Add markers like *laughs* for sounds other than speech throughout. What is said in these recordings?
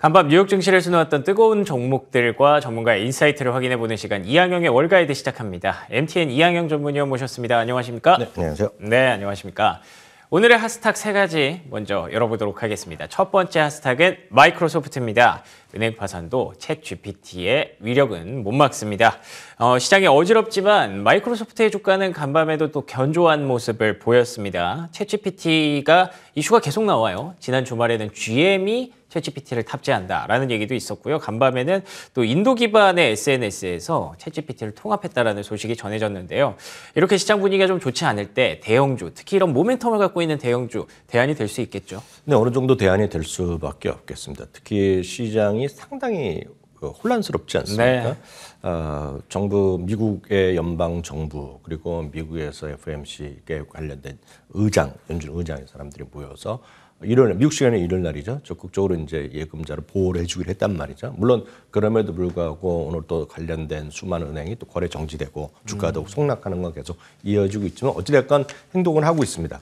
간밤 뉴욕 증시를 수놓았던 뜨거운 종목들과 전문가의 인사이트를 확인해보는 시간 이항영의 월가이드 시작합니다. MTN 이항영 전문위원 모셨습니다. 안녕하십니까? 네, 안녕하세요. 네, 안녕하십니까? 오늘의 핫스탁 세 가지 먼저 열어보도록 하겠습니다. 첫 번째 핫스탁은 마이크로소프트입니다. 은행 파산도 챗 GPT의 위력은 못 막습니다. 어, 시장이 어지럽지만 마이크로소프트의 주가는 간밤에도 또 견조한 모습을 보였습니다. 챗 GPT가 이슈가 계속 나와요. 지난 주말에는 GM이 챗GPT를 탑재한다라는 얘기도 있었고요. 간밤에는 또 인도 기반의 SNS에서 챗GPT를 통합했다라는 소식이 전해졌는데요. 이렇게 시장 분위기가 좀 좋지 않을 때 대형주, 특히 이런 모멘텀을 갖고 있는 대형주 대안이 될 수 있겠죠. 네, 어느 정도 대안이 될 수밖에 없겠습니다. 특히 시장이 상당히 혼란스럽지 않습니까? 네. 어, 정부 미국의 연방 정부 그리고 미국에서 FMC에 관련된 의장 연준 의장의 사람들이 모여서 일요일 미국 시간에 일요일 날이죠. 적극적으로 이제 예금자를 보호를 해주기로 했단 말이죠. 물론 그럼에도 불구하고 오늘 또 관련된 수많은 은행이 또 거래 정지되고 주가도 음. 폭락하는 건 계속 이어지고 있지만 어찌됐건 행동을 하고 있습니다.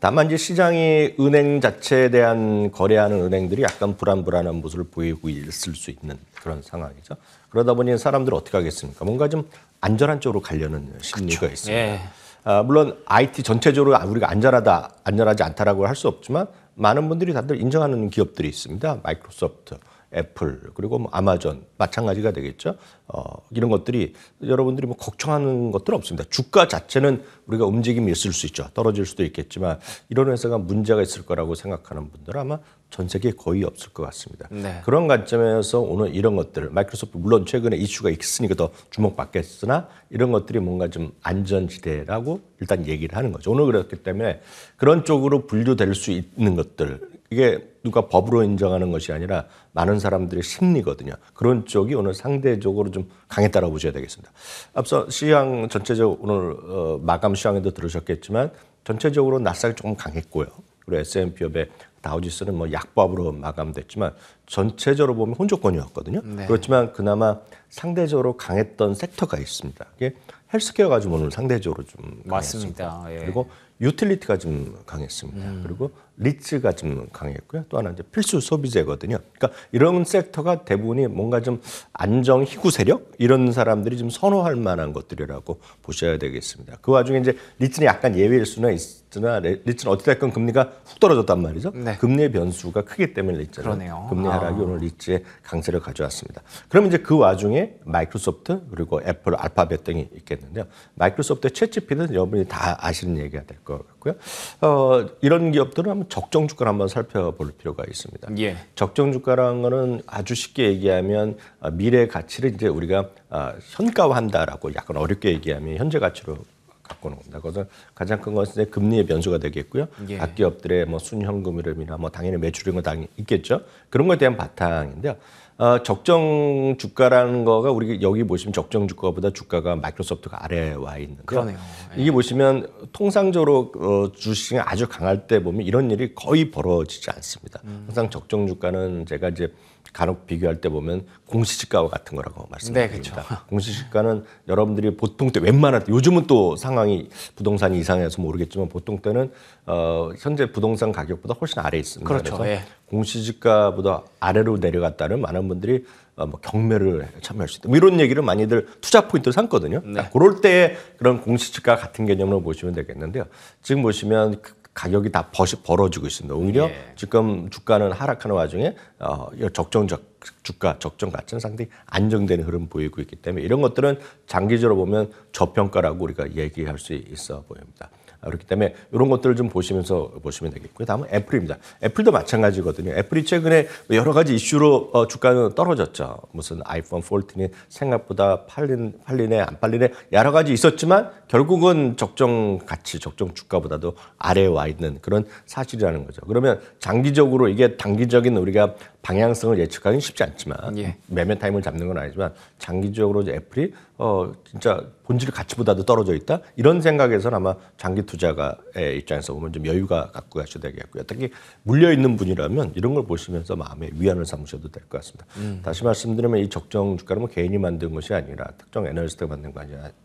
다만 이제 시장이 은행 자체에 대한 거래하는 은행들이 약간 불안불안한 모습을 보이고 있을 수 있는 그런 상황이죠. 그러다 보니 사람들은 어떻게 하겠습니까? 뭔가 좀 안전한 쪽으로 가려는 심리가 그렇죠. 있습니다. 예. 아, 물론 IT 전체적으로 우리가 안전하다, 안전하지 않다라고 할 수 없지만 많은 분들이 다들 인정하는 기업들이 있습니다. 마이크로소프트, 애플 그리고 뭐 아마존 마찬가지가 되겠죠. 어, 이런 것들이 여러분들이 뭐 걱정하는 것들 은 없습니다. 주가 자체는 우리가 움직임이 있을 수 있죠. 떨어질 수도 있겠지만 이런 회사가 문제가 있을 거라고 생각하는 분들은 아마 전 세계에 거의 없을 것 같습니다. 네. 그런 관점에서 오늘 이런 것들 마이크로소프트 물론 최근에 이슈가 있으니까 더 주목받겠으나 이런 것들이 뭔가 좀 안전지대라고 일단 얘기를 하는 거죠. 오늘 그렇기 때문에 그런 쪽으로 분류될 수 있는 것들 이게 누가 법으로 인정하는 것이 아니라 많은 사람들의 심리거든요. 그런 쪽이 오늘 상대적으로 좀 강했다라고 보셔야 되겠습니다. 앞서 시향 전체적 오늘 어, 마감 시향에도 들으셨겠지만 전체적으로 낯스닥이 조금 강했고요. 그리고 s p 업의 다우지수는 뭐약법으로 마감됐지만 전체적으로 보면 혼조권이었거든요. 네. 그렇지만 그나마 상대적으로 강했던 섹터가 있습니다. 이게 헬스케어가 좀 오늘 상대적으로 좀 맞습니다. 예. 그리고 유틸리티가 좀 강했습니다. 음. 그리고 리츠가 좀 강했고요. 또 하나 이제 필수 소비재거든요. 그러니까 이런 섹터가 대부분이 뭔가 좀 안정 희구 세력 이런 사람들이 좀 선호할 만한 것들이라고 보셔야 되겠습니다. 그 와중에 이제 리츠는 약간 예외일 수는 있으나 리츠는 어찌됐건 금리가 훅 떨어졌단 말이죠. 네. 금리의 변수가 크기 때문에 리츠는 금리 하락이 아. 오늘 리츠의 강세를 가져왔습니다. 그럼 이제 그 와중에 마이크로소프트 그리고 애플, 알파벳 등이 있겠 있는데요. 마이크로소프트의 채찌피는 여러분이 다 아시는 얘기가 될 것 같고요. 어, 이런 기업들은 한번 적정 주가를 한번 살펴볼 필요가 있습니다. 예. 적정 주가라는 거는 아주 쉽게 얘기하면 어, 미래 가치를 이제 우리가 어, 현가화한다라고 약간 어렵게 얘기하면 현재 가치로 갖고는 다 그래서 가장 큰 것은 금리의 변수가 되겠고요. 예. 각 기업들의 뭐 순현금 흐름이나 뭐 당연히 매출액은 당연히 있겠죠. 그런 것에 대한 바탕인데요. 어, 적정 주가라는 거가 우리 여기 보시면 적정 주가보다 주가가 마이크로소프트가 아래에 와 있는 거. 그러네요. 예. 이게 보시면 통상적으로 어, 주식이 아주 강할 때 보면 이런 일이 거의 벌어지지 않습니다. 음. 항상 적정 주가는 제가 이제 간혹 비교할 때 보면 공시지가와 같은 거라고 말씀드립니다. 네, 그렇죠. *laughs* 공시지가는 여러분들이 보통 때 웬만한 때 요즘은 또 상황이 부동산이 이상해서 모르겠지만 보통 때는 어, 현재 부동산 가격보다 훨씬 아래 에 있습니다. 그렇죠. 그래서 예. 공시지가보다 아래로 내려갔다는 많은 분들이 어, 뭐 경매를 참여할 수 있다. 뭐 이런 얘기를 많이들 투자 포인트로 삼거든요. 네. 그러니까 그럴때 그런 공시지가 같은 개념으로 보시면 되겠는데요. 지금 보시면 그 가격이 다 버시, 벌어지고 있습니다. 오히려 예. 지금 주가는 하락하는 와중에 어, 적정 적, 주가 적정 가치는 상당히 안정되는 흐름 보이고 있기 때문에 이런 것들은 장기적으로 보면 저평가라고 우리가 얘기할 수 있어 보입니다. 그렇기 때문에 이런 것들을 좀 보시면서 보시면 되겠고요. 다음은 애플입니다. 애플도 마찬가지거든요. 애플이 최근에 여러 가지 이슈로 어, 주가는 떨어졌죠. 무슨 아이폰 14이 생각보다 팔린, 팔리네, 안 팔리네 여러 가지 있었지만 결국은 적정 가치, 적정 주가보다도 아래에 와 있는 그런 사실이라는 거죠. 그러면 장기적으로 이게 단기적인 우리가 방향성을 예측하기는 쉽지 않지만 예. 매매 타임을 잡는 건 아니지만 장기적으로 이제 애플이 어 진짜 본질 가치보다도 떨어져 있다 이런 생각에서는 아마 장기 투자가의 입장에서 보면 좀 여유가 갖고 가셔야 되겠고요. 특히 물려 있는 분이라면 이런 걸 보시면서 마음의 위안을 삼으셔도 될 것 같습니다. 음. 다시 말씀드리면 이 적정 주가는 뭐 개인이 만든 것이 아니라 특정 애널리스트가 만든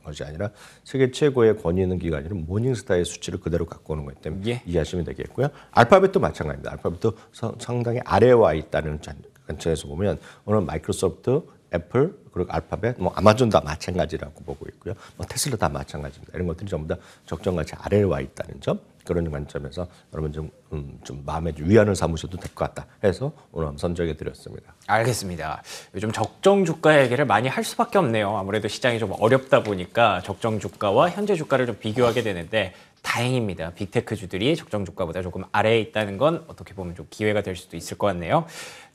것이 아니라 세계 최고의 권위 있는 기관인 모닝스타의 수치를 그대로 갖고 오는 것 때문에 예. 이해하시면 되겠고요. 알파벳도 마찬가지입니다. 알파벳도 상당히 아래와 있다는 관점에서 보면 오늘 마이크로소프트, 애플, 그리고 알파벳, 뭐 아마존 도 마찬가지라고 보고 있고요. 뭐 테슬라 다 마찬가지입니다. 이런 것들이 전부 다 적정가치 아래에 와 있다는 점 그런 관점에서 여러분 좀, 음, 좀 마음에 위안을 삼으셔도 될 것 같다 해서 오늘 선정해 드렸습니다. 알겠습니다. 요즘 적정 주가 얘기를 많이 할 수밖에 없네요. 아무래도 시장이 좀 어렵다 보니까 적정 주가와 현재 주가를 좀 비교하게 되는데 다행입니다. 빅테크 주들이 적정 주가보다 조금 아래에 있다는 건 어떻게 보면 좀 기회가 될 수도 있을 것 같네요.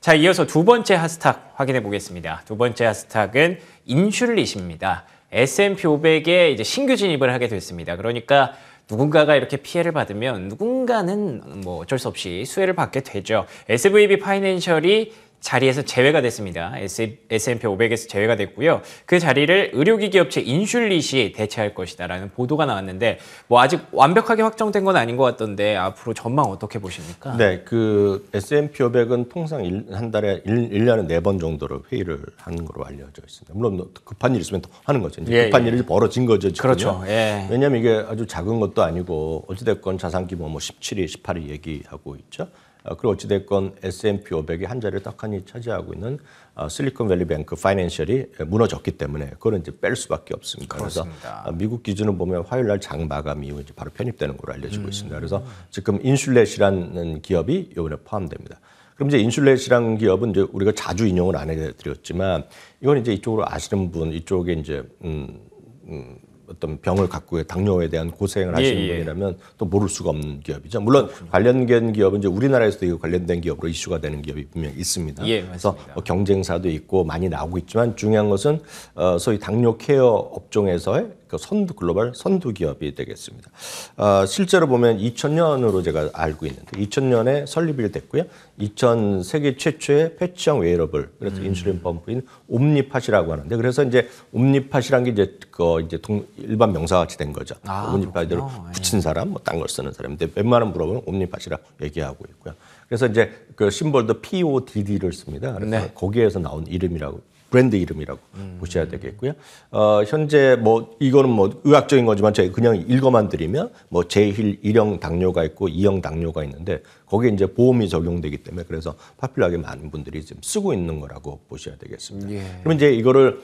자, 이어서 두 번째 하스탁 확인해 보겠습니다. 두 번째 하스탁은 인슐릿입니다. S&P 500에 이제 신규 진입을 하게 됐습니다. 그러니까 누군가가 이렇게 피해를 받으면 누군가는 뭐 어쩔 수 없이 수혜를 받게 되죠. SVB 파이낸셜이 자리에서 제외가 됐습니다. S&P 500에서 제외가 됐고요. 그 자리를 의료기기 업체 인슐릿이 대체할 것이다라는 보도가 나왔는데 뭐 아직 완벽하게 확정된 건 아닌 것 같던데 앞으로 전망 어떻게 보십니까? 네, 그 S&P 500은 통상 일, 한 달에 일, 1년에 네번 정도로 회의를 하는 걸로 알려져 있습니다. 물론 뭐 급한 일 있으면 또 하는 거죠. 이제 예, 급한 예, 일이 벌어진 거죠. 지금요. 그렇죠. 예. 왜냐하면 이게 아주 작은 것도 아니고 어찌됐건 자산 규모 뭐 17위, 18위 얘기하고 있죠. 어, 그리고 어찌됐건 S&P 500이 한 자리를 딱하니 차지하고 있는 어, 실리콘밸리뱅크 파이낸셜이 무너졌기 때문에 그걸 이제 뺄 수밖에 없습니다. 그렇습니다. 그래서 어, 미국 기준을 보면 화요일 날 장 마감 이후 이제 바로 편입되는 걸로 알려지고 음. 있습니다. 그래서 지금 인슐렛이라는 기업이 이번에 포함됩니다. 그럼 이제 인슐렛이라는 기업은 이제 우리가 자주 인용을 안 해드렸지만 이건 이제 이쪽으로 아시는 분, 이쪽에 이제 음, 음 어떤 병을 갖고 당뇨에 대한 고생을 예, 하시는 예, 예. 분이라면 또 모를 수가 없는 기업이죠. 물론 그렇군요. 관련된 기업은 이제 우리나라에서도 이거 관련된 기업으로 이슈가 되는 기업이 분명 히 있습니다. 예, 그래서 뭐 경쟁사도 있고 많이 나오고 있지만 중요한 것은 어, 소위 당뇨 케어 업종에서의 또 그러니까 선두 글로벌 선두 기업이 되겠습니다. 어, 실제로 보면 2000년으로 제가 알고 있는데 2000년에 설립이 됐고요. 2000 세계 최초의 패치형 웨이러블 그래서 음. 인슐린 펌프인 옴니팟이라고 하는데 그래서 이제 옴니팟이란 게 이제 그 이제 동, 일반 명사 같이 된 거죠. 아, 그 옴니팟을 예. 붙인 사람 뭐딴걸 쓰는 사람인데 웬만한 물어보면 옴니팟이라 얘기하고 있고요. 그래서 이제 그 심볼도 PODD를 씁니다. 그래서 네. 거기에서 나온 이름이라고 브랜드 이름이라고 음. 보셔야 되겠고요. 어, 현재 뭐 이거는 뭐 의학적인 거지만 제가 그냥 읽어만 드리면 뭐제일 1형 당뇨가 있고 2형 당뇨가 있는데 거기에 이제 보험이 적용되기 때문에 그래서 파퓰하게 많은 분들이 지금 쓰고 있는 거라고 보셔야 되겠습니다. 예. 그럼 이제 이거를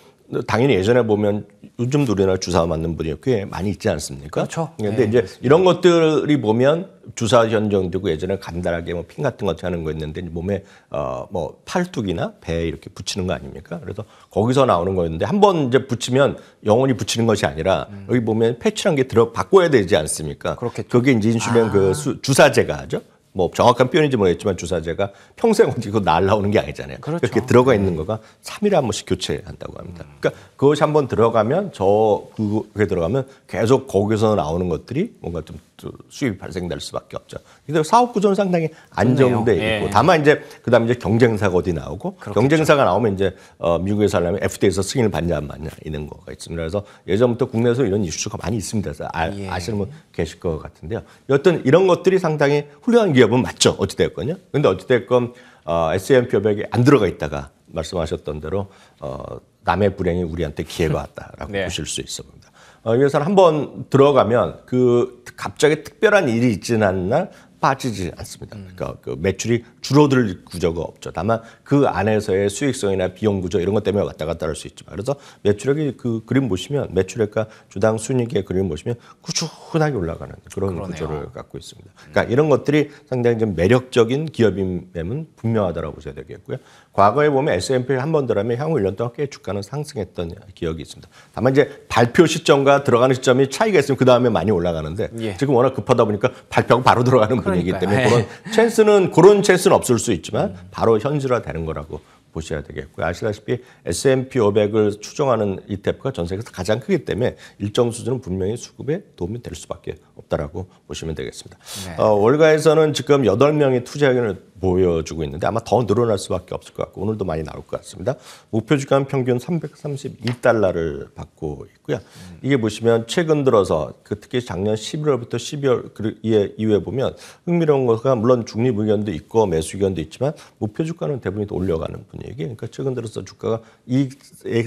당연히 예전에 보면 요즘도 우리나 주사 맞는 분이 꽤 많이 있지 않습니까? 그렇죠. 그런데 예, 네, 이제 그습니다 이런 것들이 보면 주사 현정되고 예전에 간단하게 뭐 핀 같은 거 하는 거 있는데 몸에 어뭐 팔뚝이나 배에 이렇게 붙이는 거 아닙니까? 그래서 거기서 나오는 거였는데 한 번 이제 붙이면 영원히 붙이는 것이 아니라 음. 여기 보면 패치란 게 들어 바꿔야 되지 않습니까? 그렇겠죠. 그게 이제 인슐린 그 아. 그 주사제가 하죠. 뭐 정확한 표현인지 모르겠지만 주사제가 평생 옮기고 뭐 날라오는 게 아니잖아요. 그렇죠. 그렇게 들어가 있는 네. 거가 3일에 한 번씩 교체한다고 합니다. 그러니까 그것이 한 번 들어가면 저 그게 들어가면 계속 거기서 나오는 것들이 뭔가 좀 수입이 발생될 수밖에 없죠. 그래서 사업 구조는 상당히 안정돼 그네요 예. 있고 예. 다만 이제 그다음 이제 경쟁사가 어디 나오고 그렇겠죠. 경쟁사가 나오면 이제 어, 미국에서 하려면 FDA에서 승인을 받냐 안 받냐 이런 거가 있습니다. 그래서 예전부터 국내에서 이런 이슈가 많이 있습니다. 아, 예. 아시는 분 계실 것 같은데요. 여튼 이런 것들이 상당히 훌륭한 기업은 맞죠. 어찌 됐건요. 근데 어찌 됐건 어, S&P 500에 안 들어가 있다가 말씀하셨던 대로 어, 남의 불행이 우리한테 기회가 왔다라고 *laughs* 네. 보실 수 있습니다. 어, 여기서는 한번 들어가면 그 갑자기 특별한 일이 있지는 않나 빠지지 않습니다. 음. 그러니까 그 매출이 줄어들 구조가 없죠. 다만 그 안에서의 수익성이나 비용 구조 이런 것 때문에 왔다 갔다 할 수 있지만 그래서 매출액이 그 그림 보시면 매출액과 주당 순이익의 그림 보시면 꾸준하게 올라가는 그런 그러네요. 구조를 갖고 있습니다. 그러니까 이런 것들이 상당히 좀 매력적인 기업임에는 분명하다라고 보셔야 되겠고요. 과거에 보면 S&P 한번 들어가면 향후 1년 동안 꽤 주가는 상승했던 기억이 있습니다. 다만 이제 발표 시점과 들어가는 시점이 차이가 있으면 그 다음에 많이 올라가는데 예. 지금 워낙 급하다 보니까 발표하고 바로 들어가는 분위기 때문에 예. 그런 찬스는 그런 찬스는 없을 수 있지만 바로 현실화되는 거라고 보셔야 되겠고요. 아시다시피 S&P 500을 추종하는 ETF가 전 세계에서 가장 크기 때문에 일정 수준은 분명히 수급에 도움이 될 수밖에 없다라고 보시면 되겠습니다. 네. 어, 월가에서는 지금 여덟 명이 투자 의견을 보여주고 있는데 아마 더 늘어날 수밖에 없을 것 같고 오늘도 많이 나올 것 같습니다. 목표 주간 평균 332달러를 받고 있고요. 음. 이게 보시면 최근 들어서 그 특히 작년 11월부터 12월 그 이후에 보면 흥미로운 것가 물론 중립 의견도 있고 매수 의견도 있지만 목표 주가는 대부분 올려가는 분위기. 그러니까 최근 들어서 주가가 이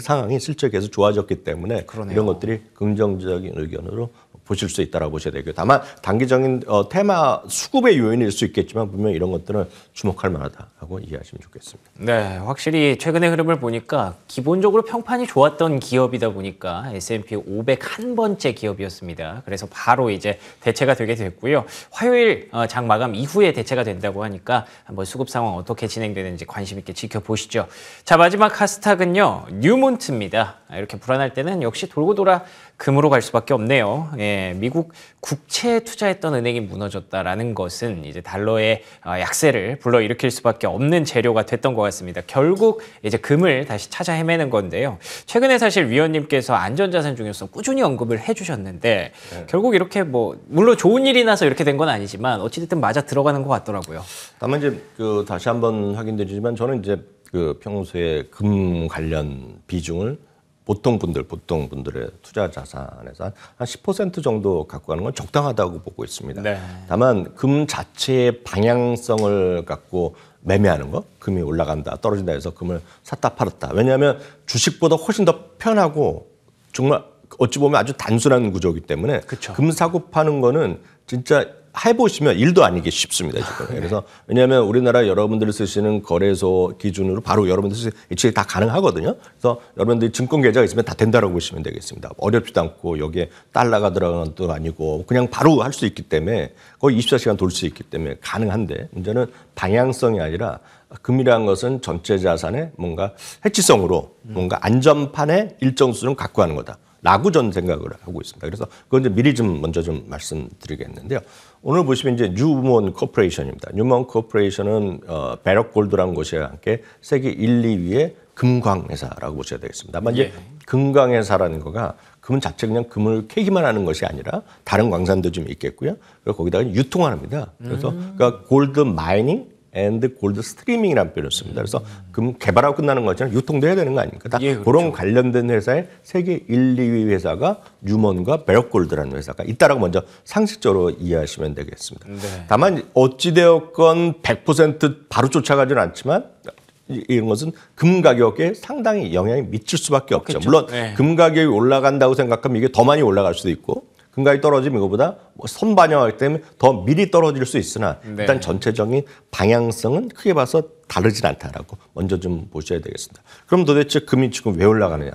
상황이 실제 계속 좋아졌기 때문에 그러네요. 이런 것들이 긍정적인 의견으로 보실 수 있다라고 보셔야 되고요. 다만 단기적인 어, 테마 수급의 요인일 수 있겠지만 분명 이런 것들은 주목할 만하다고 이해하시면 좋겠습니다. 네, 확실히 최근의 흐름을 보니까 기본적으로 평판이 좋았던 기업이다 보니까 S&P 500 한 번째 기업이었습니다. 그래서 바로 이제 대체가 되게 됐고요. 화요일 어, 장 마감 이후에 대체가 된다고 하니까 한번 수급 상황 어떻게 진행되는지 관심 있게 지켜보시죠. 자, 마지막 하스탁은요. 뉴몬트입니다. 이렇게 불안할 때는 역시 돌고 돌아 금으로 갈 수밖에 없네요. 예, 미국 국채에 투자했던 은행이 무너졌다라는 것은 이제 달러의 어, 약세를 불러일으킬 수밖에 없는 재료가 됐던 것 같습니다. 결국 이제 금을 다시 찾아 헤매는 건데요. 최근에 사실 위원님께서 안전자산 중에서 꾸준히 언급을 해주셨는데 네. 결국 이렇게 뭐 물론 좋은 일이 나서 이렇게 된 건 아니지만 어찌됐든 맞아 들어가는 것 같더라고요. 다만 이제 그 다시 한번 확인드리지만 저는 이제 그 평소에 금 관련 비중을 보통 분들, 보통 분들의 투자 자산에서 한 10% 정도 갖고 가는 건 적당하다고 보고 있습니다. 네. 다만 금 자체의 방향성을 갖고 매매하는 거, 금이 올라간다, 떨어진다 해서 금을 샀다 팔았다. 왜냐하면 주식보다 훨씬 더 편하고 정말 어찌 보면 아주 단순한 구조이기 때문에 그쵸. 금 사고 파는 거는 진짜 해보시면 일도 아니게 쉽습니다. 지금. 아, 네. 그래서 왜냐하면 우리나라 여러분들이 쓰시는 거래소 기준으로 바로 여러분들 쓰시는 이치다 가능하거든요. 그래서 여러분들이 증권 계좌가 있으면 다된다고 보시면 되겠습니다. 뭐 어렵지도 않고 여기에 달러가 들어가 것도 아니고 그냥 바로 할 수 있기 때문에 거의 24시간 돌 수 있기 때문에 가능한데 문제는 방향성이 아니라 금이라는 것은 전체 자산의 뭔가 해치성으로 뭔가 안전판의 일정 수준 갖고 하는 거다. 라고 저는 생각을 하고 있습니다. 그래서 그건 이제 미리 좀 먼저 좀 말씀드리겠는데요. 오늘 보시면 이제 뉴먼 코퍼레이션입니다. 뉴먼 코퍼레이션은 어, 베럭 골드라는 곳이와 함께 세계 1, 2위의 금광회사라고 보셔야 되겠습니다. 다만 이제 예. 금광회사라는 거가 금은 자체 그냥 금을 캐기만 하는 것이 아니라 다른 광산도 좀 있겠고요. 그리고 거기다가 유통을 합니다. 그래서 음. 그러니까 골드 마이닝 앤드 골드 스트리밍이라는 표현을 씁니다. 그래서 금 개발하고 끝나는 것처럼 유통도 해야 되는 거 아닙니까? 다 예, 그렇죠. 그런 관련된 회사에 세계 1, 2위 회사가 유먼과 베럭골드라는 회사가 있다라고 먼저 상식적으로 이해하시면 되겠습니다. 네. 다만 어찌되었건 100% 바로 쫓아가지는 않지만 이런 것은 금 가격에 상당히 영향이 미칠 수밖에 없죠. 그렇죠. 물론 네. 금 가격이 올라간다고 생각하면 이게 더 많이 올라갈 수도 있고 금가이 떨어지면 이거보다 뭐 선반영하기 때문에 더 미리 떨어질 수 있으나 네. 일단 전체적인 방향성은 크게 봐서 다르진 않다라고 먼저 좀 보셔야 되겠습니다. 그럼 도대체 금이 지금 왜 올라가느냐?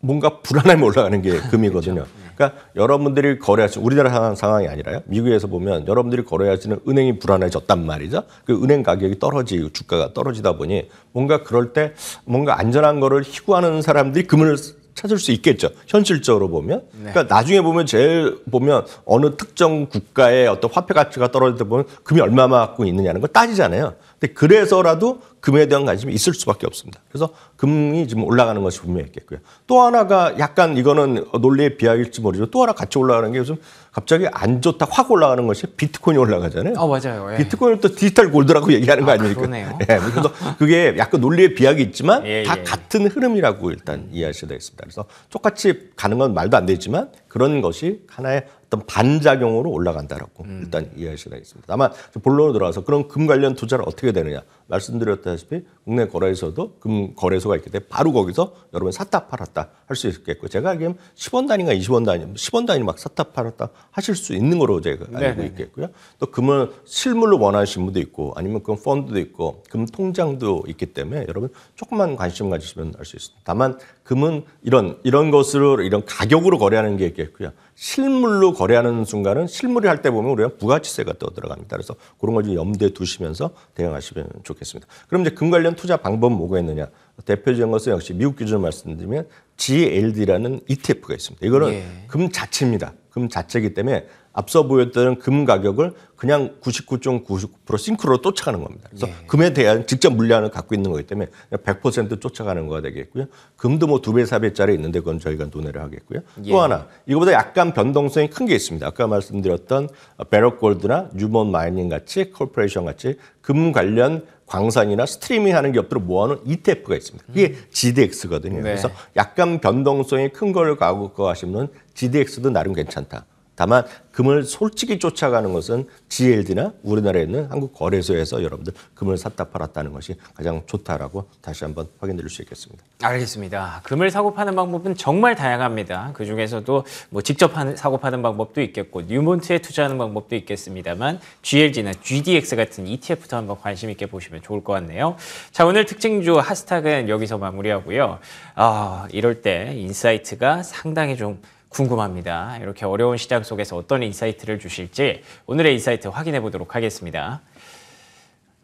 뭔가 불안하이 올라가는 게 *laughs* 금이거든요. 그렇죠. 네. 그러니까 여러분들이 거래하시는 우리나라 상황이 아니라요. 미국에서 보면 여러분들이 거래하시는 은행이 불안해졌단 말이죠. 그 은행 가격이 떨어지고 주가가 떨어지다 보니 뭔가 그럴 때 뭔가 안전한 거를 희구하는 사람들이 금을 찾을 수 있겠죠. 현실적으로 보면. 네. 그러니까 나중에 보면 제일 보면 어느 특정 국가의 어떤 화폐 가치가 떨어질 때 보면 금이 얼마만 갖고 있느냐는 걸 따지잖아요. 근데 그래서라도 금에 대한 관심이 있을 수밖에 없습니다. 그래서 금이 지금 올라가는 것이 분명했겠고요또 하나가 약간 이거는 논리의 비약일지 모르죠. 또 하나 같이 올라가는 게 요즘 갑자기 안 좋다 확 올라가는 것이 비트코인이 올라가잖아요. 어, 맞아요. 예. 비트코인을 또 디지털 골드라고 얘기하는 거 아, 아닙니까? 그러네요. *laughs* 예, 그래서 그게 약간 논리의 비약이 있지만 예, 다 예. 같은 흐름이라고 일단 이해하셔야 되겠습니다. 그래서 똑같이 가는 건 말도 안 되지만 그런 것이 하나의 어떤 반작용으로 올라간다라고 음. 일단 이해할 수가 있습니다 다만 본론으로 들어와서 그런 금 관련 투자를 어떻게 되느냐 말씀드렸다시피 국내 거래소도금 거래소가 있기 때문에 바로 거기서 여러분 샀다 팔았다 할 수 있겠고 제가 알기엔 10원 단위가 20원 단위, 10원 단위 막 샀다 팔았다 하실 수 있는 거로 제가 알고 네네. 있겠고요. 또 금은 실물로 원하시는 분도 있고 아니면 금 펀드도 있고 금 통장도 있기 때문에 여러분 조금만 관심 가지시면 알 수 있습니다. 다만 금은 이런 이런 것으로 이런 가격으로 거래하는 게 있겠고요. 실물로 거래하는 순간은 실물이 할 때 보면 우리가 부가치세가 또 들어갑니다. 그래서 그런 걸좀 염두에 두시면서 대응하시면 좋겠습니다. 그럼 이제 금 관련 투자 방법 뭐가 있느냐? 대표적인 것은 역시 미국 기준으로 말씀드리면 GLD라는 ETF가 있습니다. 이거는 예. 금 자체입니다. 금 자체이기 때문에 앞서 보였던 금 가격을 그냥 99.99% 싱크로 로 쫓아가는 겁니다. 그래서 네. 금에 대한 직접 물량을 갖고 있는 거기 때문에 100% 쫓아가는 거가 되겠고요. 금도 뭐 두 배, 사 배짜리 있는데 그건 저희가 논의를 하겠고요. 예. 또 하나 이거보다 약간 변동성이 큰 게 있습니다. 아까 말씀드렸던 베럿골드나 뉴먼 마이닝 같이 콜퍼레이션 같이 금 관련 광산이나 스트리밍하는 기업들을 모아놓은 ETF가 있습니다. 이게 음. GDX거든요. 네. 그래서 약간 변동성이 큰 걸 가고 하시면 GDX도 나름 괜찮다. 다만 금을 솔직히 쫓아가는 것은 GLD나 우리나라에 있는 한국 거래소에서 여러분들 금을 샀다 팔았다는 것이 가장 좋다라고 다시 한번 확인드릴 수 있겠습니다. 알겠습니다. 금을 사고 파는 방법은 정말 다양합니다. 그 중에서도 뭐 직접 사고 파는 방법도 있겠고 뉴몬트에 투자하는 방법도 있겠습니다만 GLD나 GDX 같은 ETF도 한번 관심 있게 보시면 좋을 것 같네요. 자 오늘 특징주 하스탁은 여기서 마무리하고요. 아 이럴 때 인사이트가 상당히 좀 궁금합니다. 이렇게 어려운 시장 속에서 어떤 인사이트를 주실지 오늘의 인사이트 확인해 보도록 하겠습니다.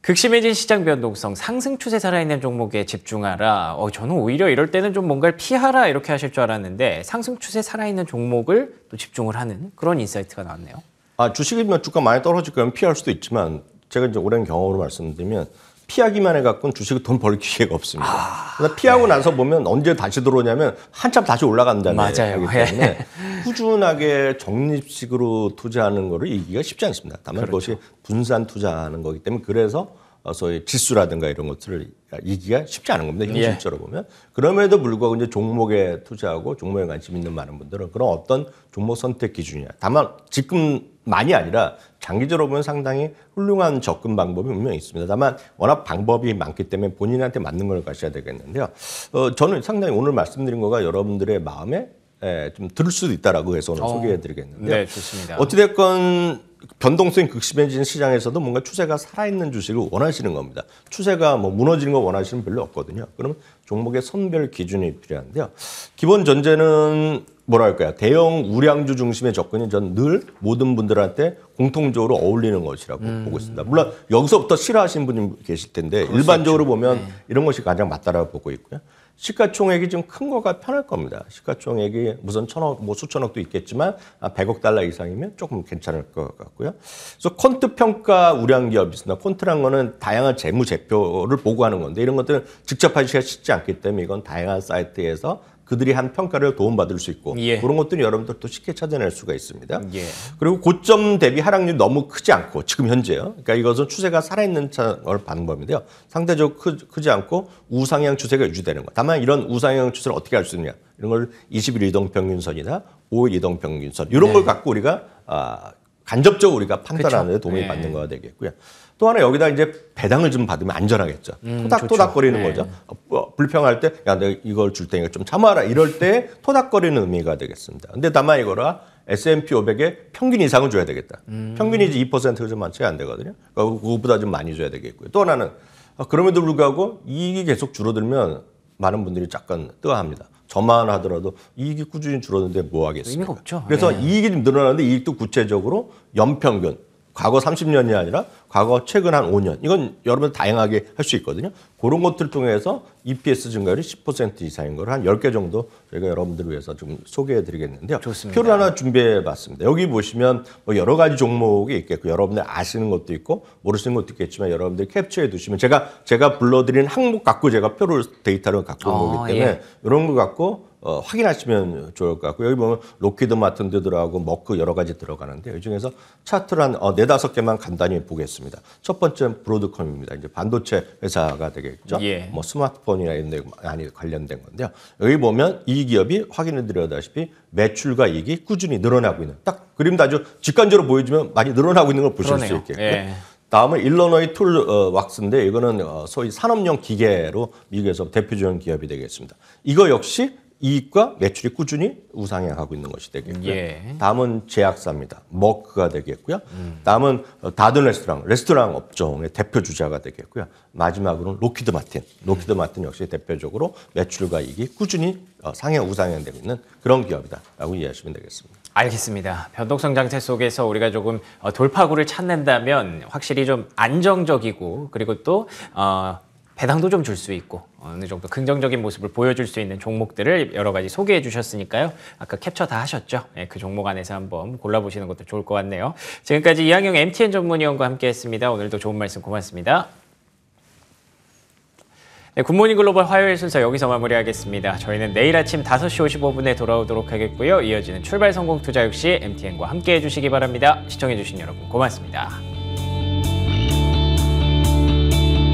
극심해진 시장 변동성, 상승 추세 살아있는 종목에 집중하라. 어, 저는 오히려 이럴 때는 좀 뭔가를 피하라 이렇게 하실 줄 알았는데 상승 추세 살아있는 종목을 또 집중을 하는 그런 인사이트가 나왔네요. 아, 주식이면 주가 많이 떨어질 거면 피할 수도 있지만 제가 이제 오랜 경험으로 말씀드리면 피하기만 해갖고는 주식을 돈 벌 기회가 없습니다. 아, 그러니까 피하고 네. 나서 보면 언제 다시 들어오냐면 한참 다시 올라간다는 맞아요. 거기 예. 때문에 꾸준하게 적립식으로 투자하는 거를 이기가 쉽지 않습니다. 다만 그렇죠. 그것이 분산 투자하는 거기 때문에 그래서 소위 지수라든가 이런 것들을 이기가 쉽지 않은 겁니다. 예. 현실적으로 예. 보면. 그럼에도 불구하고 이제 종목에 투자하고 종목에 관심 있는 많은 분들은 그런 어떤 종목 선택 기준이냐 다만 지금만이 아니라 장기적으로 보면 상당히 훌륭한 접근 방법이 분명히 있습니다. 다만 워낙 방법이 많기 때문에 본인한테 맞는 걸 가셔야 되겠는데요. 어, 저는 상당히 오늘 말씀드린 거가 여러분들의 마음에 예, 좀 들을 수도 있다라고 해서 오늘 어. 소개해드리겠는데요. 네, 좋습니다. 어찌됐건 변동성이 극심해진 시장에서도 뭔가 추세가 살아있는 주식을 원하시는 겁니다. 추세가 뭐 무너지는 거 원하시는 별로 없거든요. 그러면 종목의 선별 기준이 필요한데요. 기본 전제는 뭐랄까요. 대형 우량주 중심의 접근이 전 늘 모든 분들한테 공통적으로 어울리는 것이라고 음. 보고 있습니다. 물론 여기서부터 싫어하시는 분이 계실 텐데 일반적으로 보면 네. 이런 것이 가장 맞다라고 보고 있고요. 시가총액이 좀 큰 거가 편할 겁니다. 시가총액이 무슨 천억, 뭐 수천억도 있겠지만 아, 100억 달러 이상이면 조금 괜찮을 것 같고요. 그래서 콘트 평가 우량 기업이 있습니다. 콘트란 거는 다양한 재무 제표를 보고하는 건데 이런 것들은 직접 하기가 쉽지 않기 때문에 이건 다양한 사이트에서 그들이 한 평가를 도움받을 수 있고 예. 그런 것들이 여러분들도 쉽게 찾아낼 수가 있습니다. 예. 그리고 고점 대비 하락률 너무 크지 않고 지금 현재요. 그러니까 이것은 추세가 살아있는 걸 방법인데요. 상대적으로 크, 지 않고 우상향 추세가 유지되는 것. 다만 이런 우상향 추세를 어떻게 할 수 있냐. 느 이런 걸2 1일 이동평균선이나 5일 이동평균선 이런 네. 걸 갖고 우리가 아, 간접적으로 우리가 판단하는 데 도움이 네. 받는 거가 되겠고요. 또 하나 여기다 이제 배당을 좀 받으면 안전하겠죠. 음, 토닥토닥거리는 네. 거죠. 어, 뭐 불평할 때, 야, 내가 이걸 줄 테니까 좀 참아라. 이럴 때 토닥거리는 의미가 되겠습니다. 근데 다만 이거라 S&P 500의 평균 이상을 줘야 되겠다. 음. 평균이 이제 2%가 좀 많지 안 되거든요. 그러니까 그것보다 좀 많이 줘야 되겠고요. 또 하나는 어, 그럼에도 불구하고 이익이 계속 줄어들면 많은 분들이 잠깐 뜨아합니다. 저만 하더라도 이익이 꾸준히 줄었는데 뭐 하겠습니까? 의미가 없죠. 그래서 예. 이익이 좀 늘어나는데 이익도 구체적으로 연평균 과거 30년이 아니라 과거 최근 한 5년. 이건 여러분 다양하게 할 수 있거든요. 그런 것들 통해서 EPS 증가율이 10% 이상인 걸 한 10개 정도 저희가 여러분들을 위해서 좀 소개해 드리겠는데요. 좋습니다. 표를 하나 준비해 봤습니다. 여기 보시면 뭐 여러 가지 종목이 있겠고 여러분들 아시는 것도 있고 모르시는 것도 있겠지만 여러분들 캡처해 두시면 제가 제가 불러드린 항목 갖고 제가 표를 데이터를 갖고 어, 오기 아, 때문에 예. 이런 거 갖고 어, 확인하시면 좋을 것 같고 여기 보면 로키드 마튼 들어가고 머크 여러 가지 들어가는데 이 중에서 차트란한 어, 네다섯 개만 간단히 보겠습니다. 첫번째 브로드컴입니다. 이제 반도체 회사가 되겠죠. 예. 뭐 스마트폰이나 이런 데 많이 관련된 건데요. 여기 보면 이 기업이 확인해 드려다시피 매출과 이익이 꾸준히 늘어나고 있는 딱 그림도 아주 직관적으로 보여주면 많이 늘어나고 있는 걸 보실 그러네요. 수 있겠고요. 예. 다음은 일러노이 툴 어, 왁스인데 이거는 어, 소위 산업용 기계로 미국에서 대표적인 기업이 되겠습니다. 이거 역시 이익과 매출이 꾸준히 우상향하고 있는 것이 되겠고요. 예. 다음은 제약사입니다. 머크가 되겠고요. 음. 다음은 어, 다든 레스토랑, 레스토랑 업종의 대표 주자가 되겠고요. 마지막으로는 로키드 마틴. 로키드 마틴 역시 대표적으로 매출과 이익이 꾸준히 어, 상향 우상향되고 있는 그런 기업이다라고 이해하시면 되겠습니다. 알겠습니다. 변동성 장세 속에서 우리가 조금 어, 돌파구를 찾는다면 확실히 좀 안정적이고 그리고 또 어, 배당도 좀 줄 수 있고 어느 정도 긍정적인 모습을 보여줄 수 있는 종목들을 여러 가지 소개해 주셨으니까요. 아까 캡처 다 하셨죠? 네, 그 종목 안에서 한번 골라보시는 것도 좋을 것 같네요. 지금까지 이항용 MTN 전문위원과 함께했습니다. 오늘도 좋은 말씀 고맙습니다. 네, 굿모닝 글로벌 화요일 순서 여기서 마무리하겠습니다. 저희는 내일 아침 5시 55분에 돌아오도록 하겠고요. 이어지는 출발 성공 투자 역시 MTN과 함께해 주시기 바랍니다. 시청해 주신 여러분 고맙습니다.